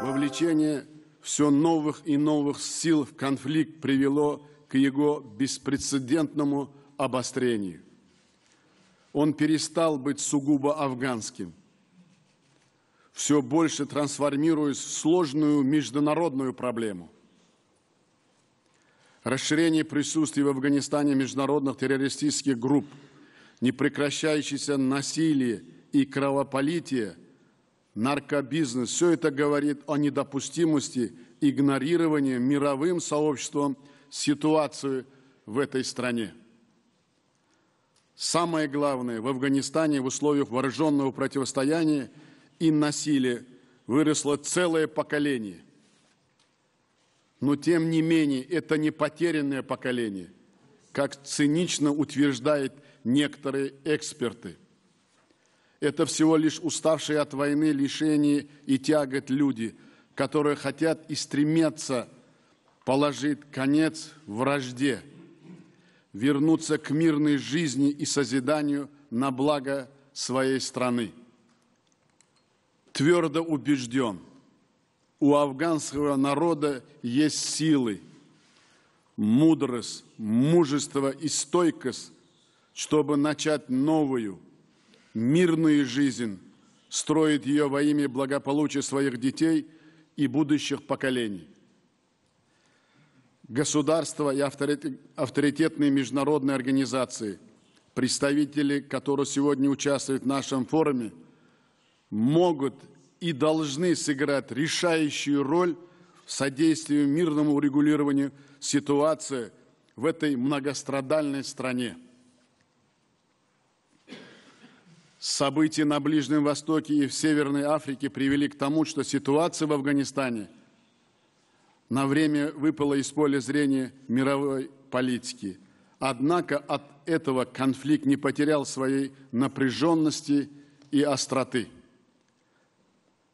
Вовлечение все новых и новых сил в конфликт привело к его беспрецедентному обострению. Он перестал быть сугубо афганским, все больше трансформируясь в сложную международную проблему. Расширение присутствия в Афганистане международных террористических групп, непрекращающееся насилие и кровополитие – наркобизнес. Все это говорит о недопустимости игнорирования мировым сообществом ситуации в этой стране. Самое главное, в Афганистане в условиях вооруженного противостояния и насилия выросло целое поколение. Но тем не менее, это не потерянное поколение, как цинично утверждают некоторые эксперты – это всего лишь уставшие от войны, лишений и тягот люди, которые хотят и стремятся положить конец вражде, вернуться к мирной жизни и созиданию на благо своей страны. Твердо убежден, у афганского народа есть силы, мудрость, мужество и стойкость, чтобы начать новую – мирную жизнь, строит ее во имя благополучия своих детей и будущих поколений. Государства и авторитетные международные организации, представители, которые сегодня участвуют в нашем форуме, могут и должны сыграть решающую роль в содействии мирному урегулированию ситуации в этой многострадальной стране. События на Ближнем Востоке и в Северной Африке привели к тому, что ситуация в Афганистане на время выпала из поля зрения мировой политики. Однако от этого конфликт не потерял своей напряженности и остроты.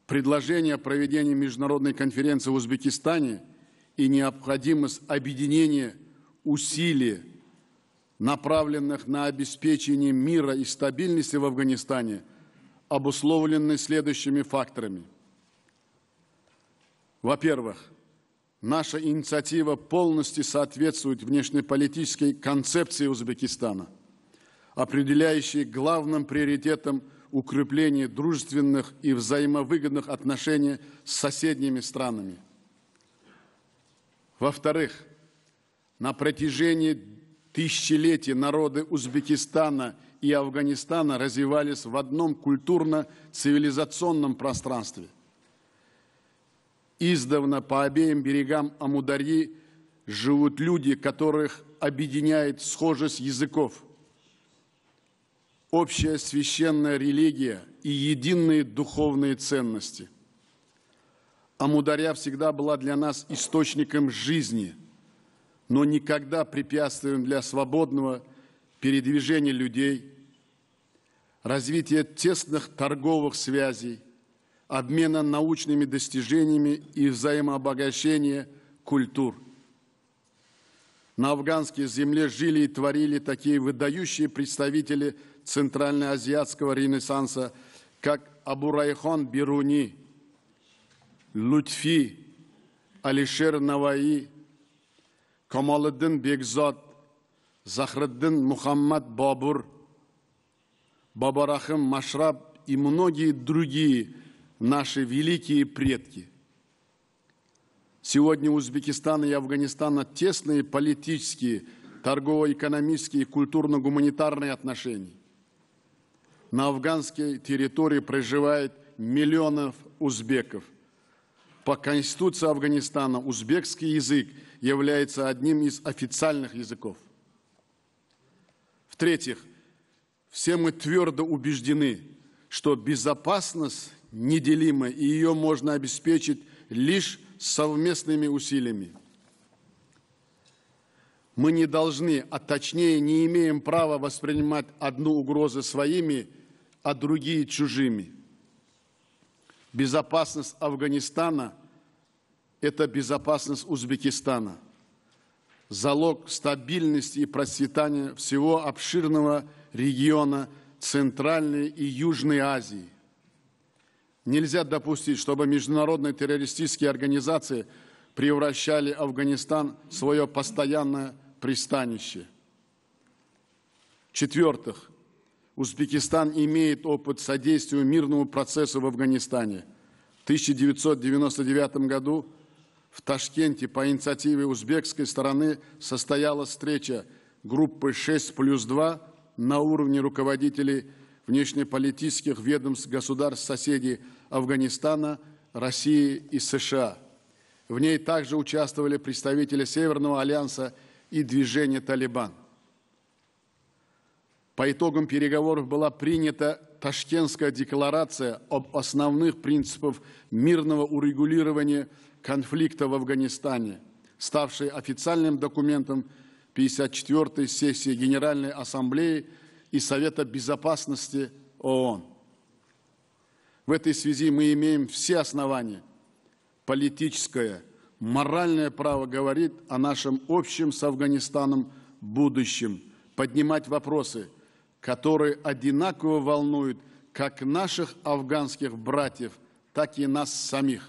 Предложение о проведении международной конференции в Узбекистане и необходимость объединения усилий направленных на обеспечение мира и стабильности в Афганистане, обусловлены следующими факторами. Во-первых, наша инициатива полностью соответствует внешнеполитической концепции Узбекистана, определяющей главным приоритетом укрепление дружественных и взаимовыгодных отношений с соседними странами. Во-вторых, на протяжении Тысячелетия народы Узбекистана и Афганистана развивались в одном культурно-цивилизационном пространстве. Издавна по обеим берегам Амударьи живут люди, которых объединяет схожесть языков. Общая священная религия и единые духовные ценности. Амударья всегда была для нас источником жизни – но никогда препятствием для свободного передвижения людей, развития тесных торговых связей, обмена научными достижениями и взаимообогащения культур. На афганской земле жили и творили такие выдающие представители центральноазиатского ренессанса, как Абурайхон Бируни, Лутфи, Алишер Наваи – kamoliddin bekzod zahriddin Мухаммад bobur бабарахым машраб и многие другие наши великие предки сегодня узбекистан и афганистана тесные политические торгово экономические и культурно гуманитарные отношения на афганской территории проживает миллионов узбеков по Конституции Афганистана узбекский язык является одним из официальных языков. В-третьих, все мы твердо убеждены, что безопасность неделима, и ее можно обеспечить лишь совместными усилиями. Мы не должны, а точнее не имеем права воспринимать одну угрозу своими, а другие чужими – Безопасность Афганистана – это безопасность Узбекистана. Залог стабильности и процветания всего обширного региона Центральной и Южной Азии. Нельзя допустить, чтобы международные террористические организации превращали Афганистан в свое постоянное пристанище. В-четвертых, Узбекистан имеет опыт содействия мирному процессу в Афганистане. В 1999 году в Ташкенте по инициативе узбекской стороны состоялась встреча группы 6 плюс 2 на уровне руководителей внешнеполитических ведомств государств-соседей Афганистана, России и США. В ней также участвовали представители Северного альянса и движения «Талибан». По итогам переговоров была принята Ташкентская декларация об основных принципах мирного урегулирования конфликта в Афганистане, ставшей официальным документом 54-й сессии Генеральной Ассамблеи и Совета Безопасности ООН. В этой связи мы имеем все основания, политическое, моральное право говорит о нашем общем с Афганистаном будущем, поднимать вопросы – которые одинаково волнуют как наших афганских братьев, так и нас самих.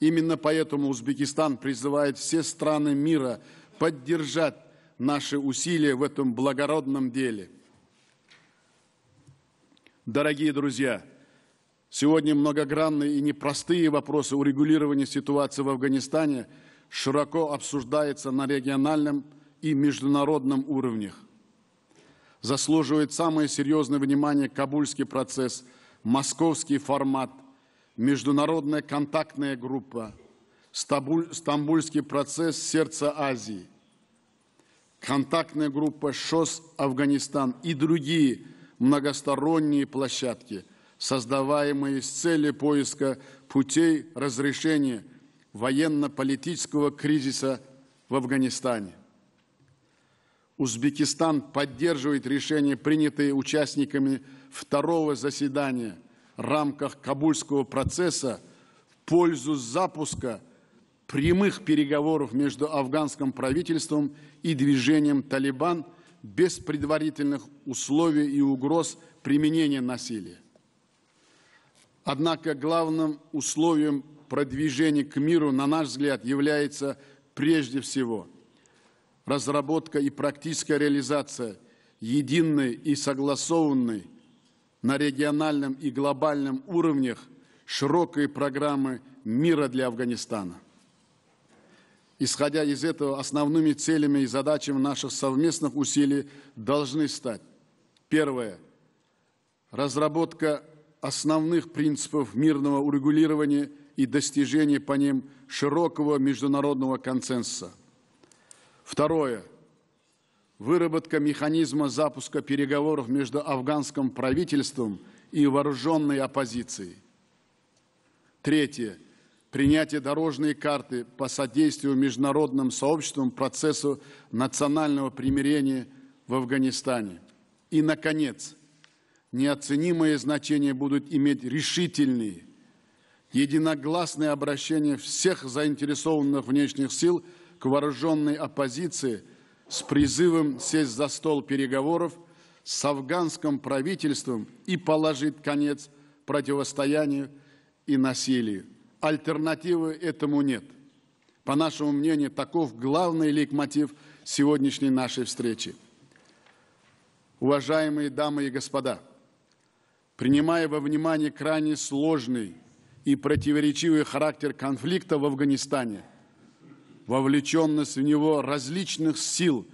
Именно поэтому Узбекистан призывает все страны мира поддержать наши усилия в этом благородном деле. Дорогие друзья, сегодня многогранные и непростые вопросы урегулирования ситуации в Афганистане широко обсуждаются на региональном и международном уровнях заслуживает самое серьезное внимание Кабульский процесс, московский формат, международная контактная группа, Стамбульский процесс «Сердце Азии», контактная группа «ШОС Афганистан» и другие многосторонние площадки, создаваемые с целью поиска путей разрешения военно-политического кризиса в Афганистане. Узбекистан поддерживает решения, принятые участниками второго заседания в рамках Кабульского процесса в пользу запуска прямых переговоров между афганским правительством и движением «Талибан» без предварительных условий и угроз применения насилия. Однако главным условием продвижения к миру, на наш взгляд, является прежде всего – разработка и практическая реализация единой и согласованной на региональном и глобальном уровнях широкой программы мира для Афганистана. Исходя из этого, основными целями и задачами наших совместных усилий должны стать первое – разработка основных принципов мирного урегулирования и достижение по ним широкого международного консенсуса – Второе. Выработка механизма запуска переговоров между афганским правительством и вооруженной оппозицией. Третье. Принятие дорожной карты по содействию международным сообществам процессу национального примирения в Афганистане. И, наконец, неоценимое значение будут иметь решительные, единогласные обращения всех заинтересованных внешних сил – к вооруженной оппозиции с призывом сесть за стол переговоров с афганским правительством и положить конец противостоянию и насилию. Альтернативы этому нет. По нашему мнению, таков главный ликмотив сегодняшней нашей встречи. Уважаемые дамы и господа, принимая во внимание крайне сложный и противоречивый характер конфликта в Афганистане – вовлеченность в него различных сил,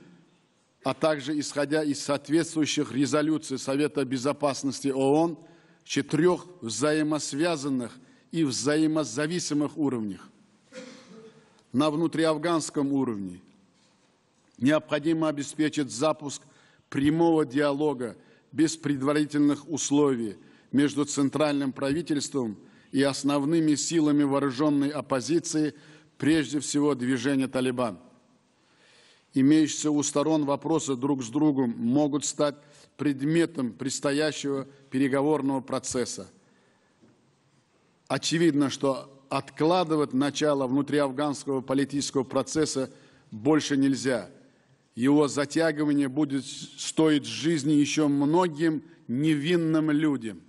а также исходя из соответствующих резолюций Совета Безопасности ООН четырех взаимосвязанных и взаимозависимых уровнях. На внутриафганском уровне необходимо обеспечить запуск прямого диалога без предварительных условий между центральным правительством и основными силами вооруженной оппозиции – прежде всего движение «Талибан». Имеющиеся у сторон вопросы друг с другом могут стать предметом предстоящего переговорного процесса. Очевидно, что откладывать начало внутриафганского политического процесса больше нельзя. Его затягивание будет стоить жизни еще многим невинным людям.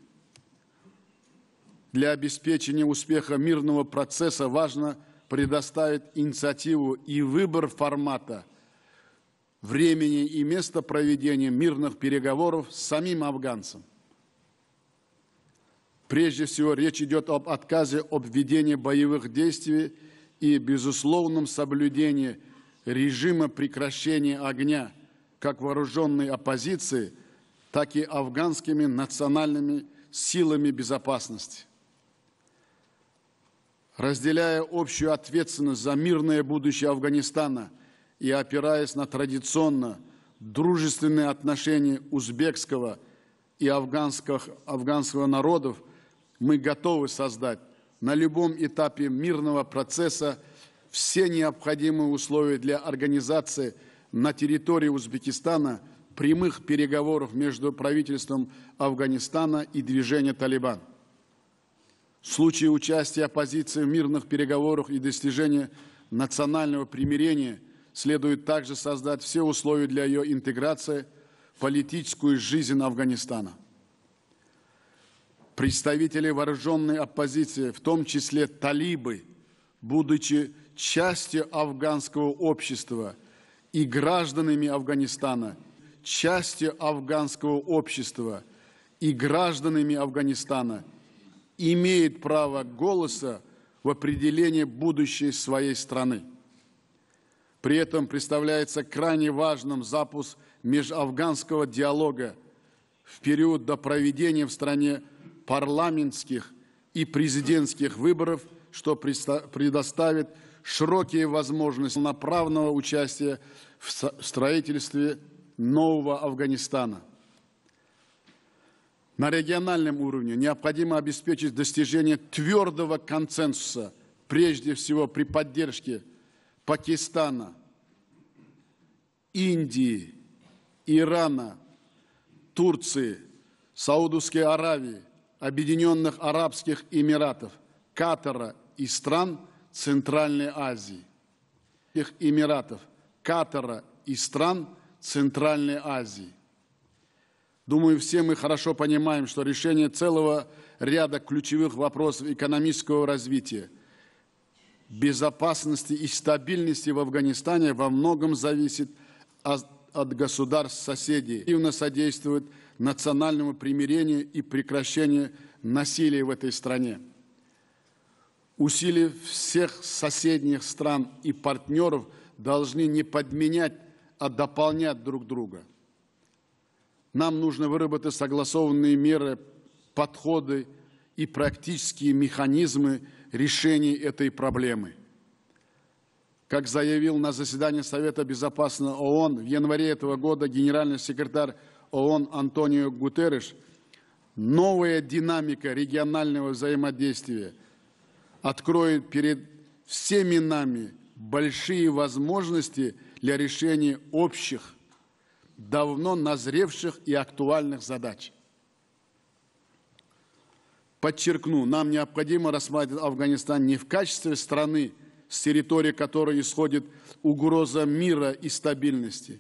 Для обеспечения успеха мирного процесса важно – предоставит инициативу и выбор формата, времени и места проведения мирных переговоров с самим афганцам. Прежде всего, речь идет об отказе об введения боевых действий и безусловном соблюдении режима прекращения огня как вооруженной оппозиции, так и афганскими национальными силами безопасности разделяя общую ответственность за мирное будущее Афганистана и опираясь на традиционно дружественные отношения узбекского и афганского, афганского народов, мы готовы создать на любом этапе мирного процесса все необходимые условия для организации на территории Узбекистана прямых переговоров между правительством Афганистана и движением «Талибан». В случае участия оппозиции в мирных переговорах и достижения национального примирения следует также создать все условия для ее интеграции в политическую жизнь Афганистана. Представители вооруженной оппозиции, в том числе талибы, будучи частью афганского общества и гражданами Афганистана, частью афганского общества и гражданами Афганистана – имеет право голоса в определении будущей своей страны. При этом представляется крайне важным запуск межафганского диалога в период до проведения в стране парламентских и президентских выборов, что предоставит широкие возможности направного участия в строительстве нового Афганистана. На региональном уровне необходимо обеспечить достижение твердого консенсуса, прежде всего при поддержке Пакистана, Индии, Ирана, Турции, Саудовской Аравии, Объединенных Арабских Эмиратов, Катара и стран Центральной Азии. Эмиратов, Катара и стран Центральной Азии. Думаю, все мы хорошо понимаем, что решение целого ряда ключевых вопросов экономического развития, безопасности и стабильности в Афганистане во многом зависит от, от государств-соседей. Активно содействует национальному примирению и прекращению насилия в этой стране. Усилия всех соседних стран и партнеров должны не подменять, а дополнять друг друга нам нужно выработать согласованные меры, подходы и практические механизмы решения этой проблемы. Как заявил на заседании Совета Безопасности ООН в январе этого года генеральный секретарь ООН Антонио Гутерреш, новая динамика регионального взаимодействия откроет перед всеми нами большие возможности для решения общих давно назревших и актуальных задач. Подчеркну, нам необходимо рассматривать Афганистан не в качестве страны, с территории которой исходит угроза мира и стабильности.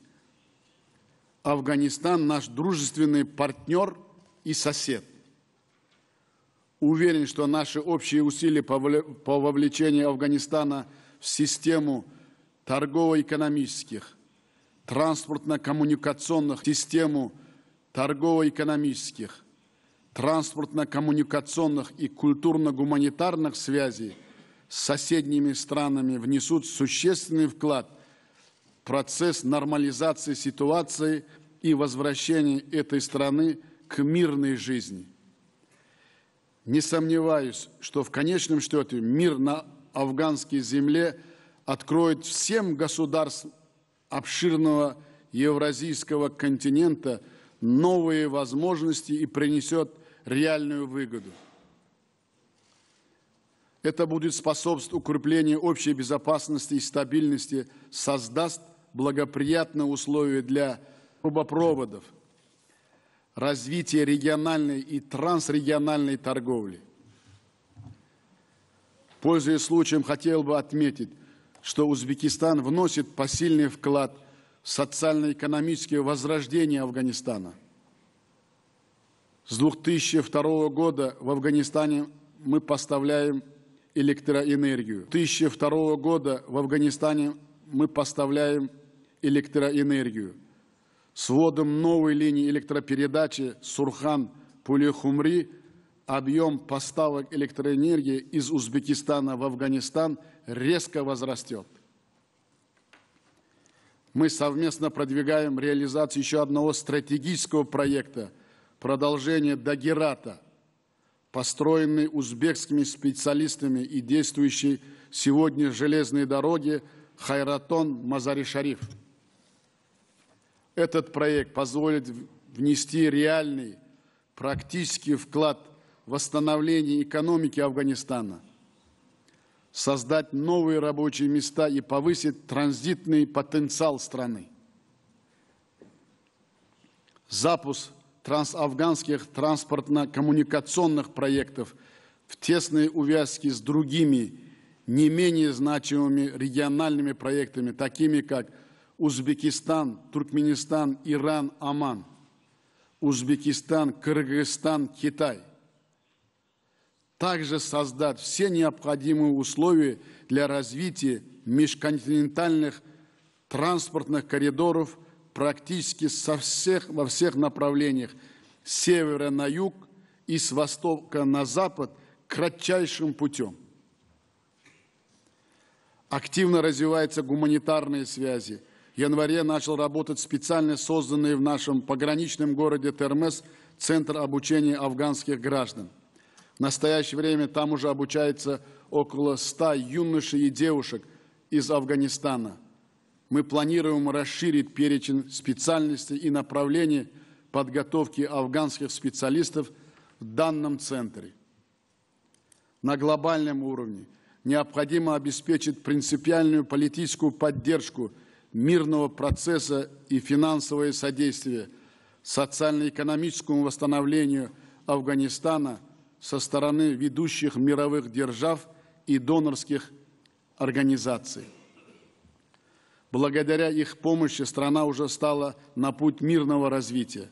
Афганистан – наш дружественный партнер и сосед. Уверен, что наши общие усилия по вовлечению Афганистана в систему торгово-экономических, транспортно-коммуникационных систему торгово-экономических, транспортно-коммуникационных и культурно-гуманитарных связей с соседними странами внесут существенный вклад в процесс нормализации ситуации и возвращения этой страны к мирной жизни. Не сомневаюсь, что в конечном счете мир на афганской земле откроет всем государствам обширного евразийского континента новые возможности и принесет реальную выгоду. Это будет способствовать укреплению общей безопасности и стабильности, создаст благоприятные условия для трубопроводов, развития региональной и трансрегиональной торговли. Пользуясь случаем, хотел бы отметить, что Узбекистан вносит посильный вклад в социально-экономическое возрождение Афганистана. С 2002 года в Афганистане мы поставляем электроэнергию. С 2002 года в Афганистане мы поставляем электроэнергию. С вводом новой линии электропередачи сурхан пуле объем поставок электроэнергии из Узбекистана в Афганистан – резко возрастет. Мы совместно продвигаем реализацию еще одного стратегического проекта – продолжение Дагерата, построенный узбекскими специалистами и действующей сегодня железной дороги Хайратон-Мазари-Шариф. Этот проект позволит внести реальный, практический вклад в восстановление экономики Афганистана – создать новые рабочие места и повысить транзитный потенциал страны. Запуск трансафганских транспортно-коммуникационных проектов в тесной увязке с другими не менее значимыми региональными проектами, такими как Узбекистан, Туркменистан, Иран, Оман, Узбекистан, Кыргызстан, Китай также создать все необходимые условия для развития межконтинентальных транспортных коридоров практически со всех, во всех направлениях с севера на юг и с востока на запад кратчайшим путем. Активно развиваются гуманитарные связи. В январе начал работать специально созданный в нашем пограничном городе Термес Центр обучения афганских граждан. В настоящее время там уже обучается около 100 юношей и девушек из Афганистана. Мы планируем расширить перечень специальностей и направлений подготовки афганских специалистов в данном центре. На глобальном уровне необходимо обеспечить принципиальную политическую поддержку мирного процесса и финансовое содействие социально-экономическому восстановлению Афганистана – со стороны ведущих мировых держав и донорских организаций. Благодаря их помощи страна уже стала на путь мирного развития.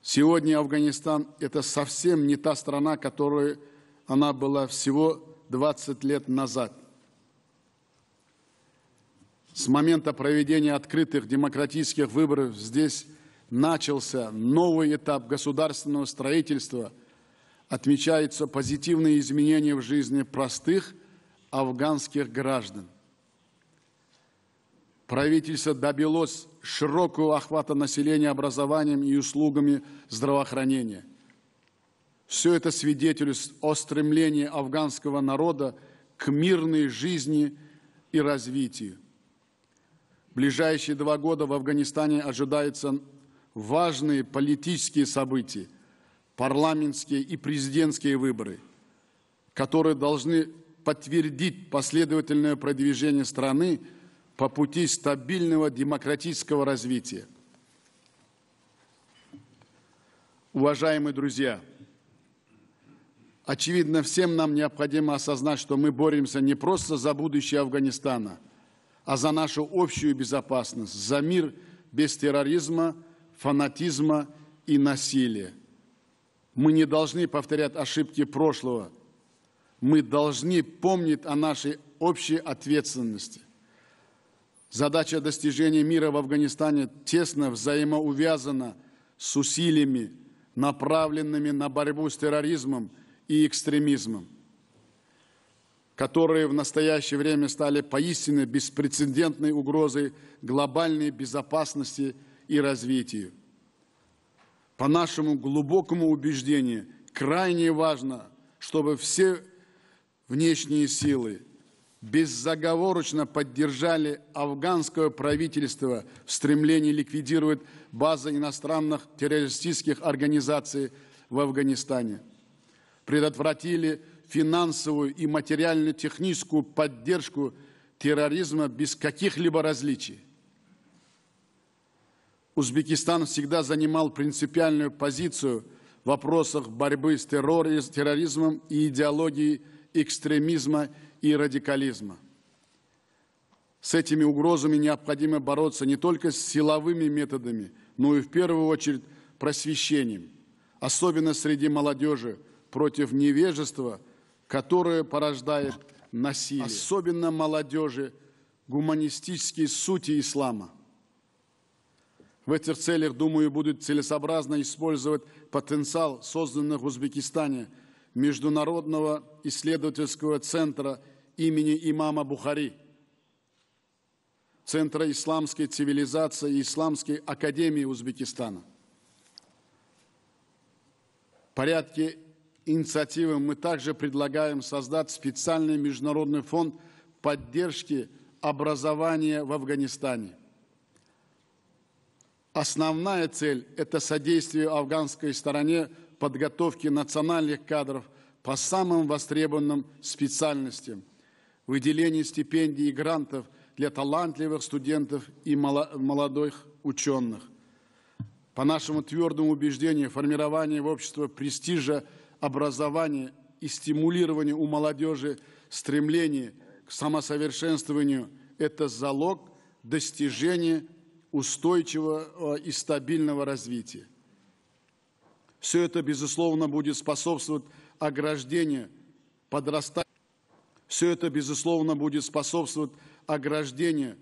Сегодня Афганистан – это совсем не та страна, которой она была всего 20 лет назад. С момента проведения открытых демократических выборов здесь начался новый этап государственного строительства – отмечаются позитивные изменения в жизни простых афганских граждан. Правительство добилось широкого охвата населения образованием и услугами здравоохранения. Все это свидетельствует о стремлении афганского народа к мирной жизни и развитию. В ближайшие два года в Афганистане ожидаются важные политические события – парламентские и президентские выборы, которые должны подтвердить последовательное продвижение страны по пути стабильного демократического развития. Уважаемые друзья, очевидно, всем нам необходимо осознать, что мы боремся не просто за будущее Афганистана, а за нашу общую безопасность, за мир без терроризма, фанатизма и насилия. Мы не должны повторять ошибки прошлого. Мы должны помнить о нашей общей ответственности. Задача достижения мира в Афганистане тесно взаимоувязана с усилиями, направленными на борьбу с терроризмом и экстремизмом, которые в настоящее время стали поистине беспрецедентной угрозой глобальной безопасности и развитию. По нашему глубокому убеждению, крайне важно, чтобы все внешние силы беззаговорочно поддержали афганское правительство в стремлении ликвидировать базы иностранных террористических организаций в Афганистане, предотвратили финансовую и материально-техническую поддержку терроризма без каких-либо различий. Узбекистан всегда занимал принципиальную позицию в вопросах борьбы с терроризмом и идеологией экстремизма и радикализма. С этими угрозами необходимо бороться не только с силовыми методами, но и в первую очередь просвещением, особенно среди молодежи, против невежества, которое порождает насилие, особенно молодежи, гуманистические сути ислама – в этих целях, думаю, будет целесообразно использовать потенциал созданных в Узбекистане Международного исследовательского центра имени имама Бухари, Центра исламской цивилизации и Исламской академии Узбекистана. В порядке инициативы мы также предлагаем создать специальный международный фонд поддержки образования в Афганистане – Основная цель – это содействие афганской стороне подготовки национальных кадров по самым востребованным специальностям, выделение стипендий и грантов для талантливых студентов и молодых ученых. По нашему твердому убеждению, формирование в обществе престижа образования и стимулирование у молодежи стремления к самосовершенствованию – это залог достижения устойчивого э, и стабильного развития. Все это, безусловно, будет способствовать ограждению подрастающих все это, безусловно, будет способствовать ограждению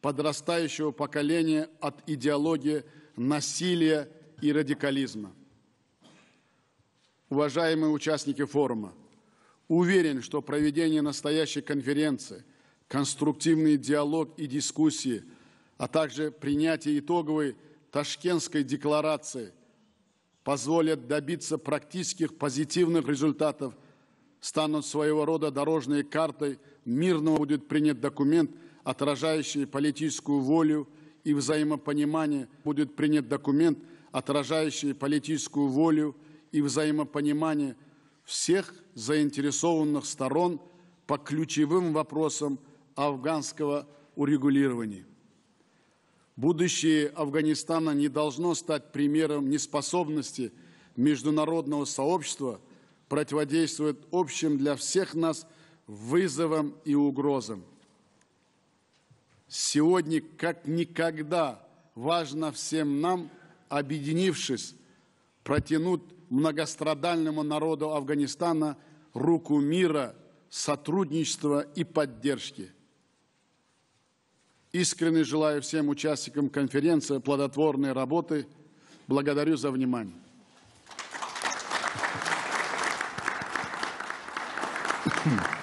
подрастающего поколения от идеологии насилия и радикализма. Уважаемые участники форума, уверен, что проведение настоящей конференции, конструктивный диалог и дискуссии – а также принятие итоговой Ташкентской декларации позволят добиться практических позитивных результатов, станут своего рода дорожной картой, мирного будет принят документ, отражающий политическую волю и взаимопонимание, будет принят документ, отражающий политическую волю и взаимопонимание всех заинтересованных сторон по ключевым вопросам афганского урегулирования. Будущее Афганистана не должно стать примером неспособности международного сообщества противодействовать общим для всех нас вызовам и угрозам. Сегодня, как никогда, важно всем нам, объединившись, протянуть многострадальному народу Афганистана руку мира, сотрудничества и поддержки. Искренне желаю всем участникам конференции плодотворной работы. Благодарю за внимание. Thank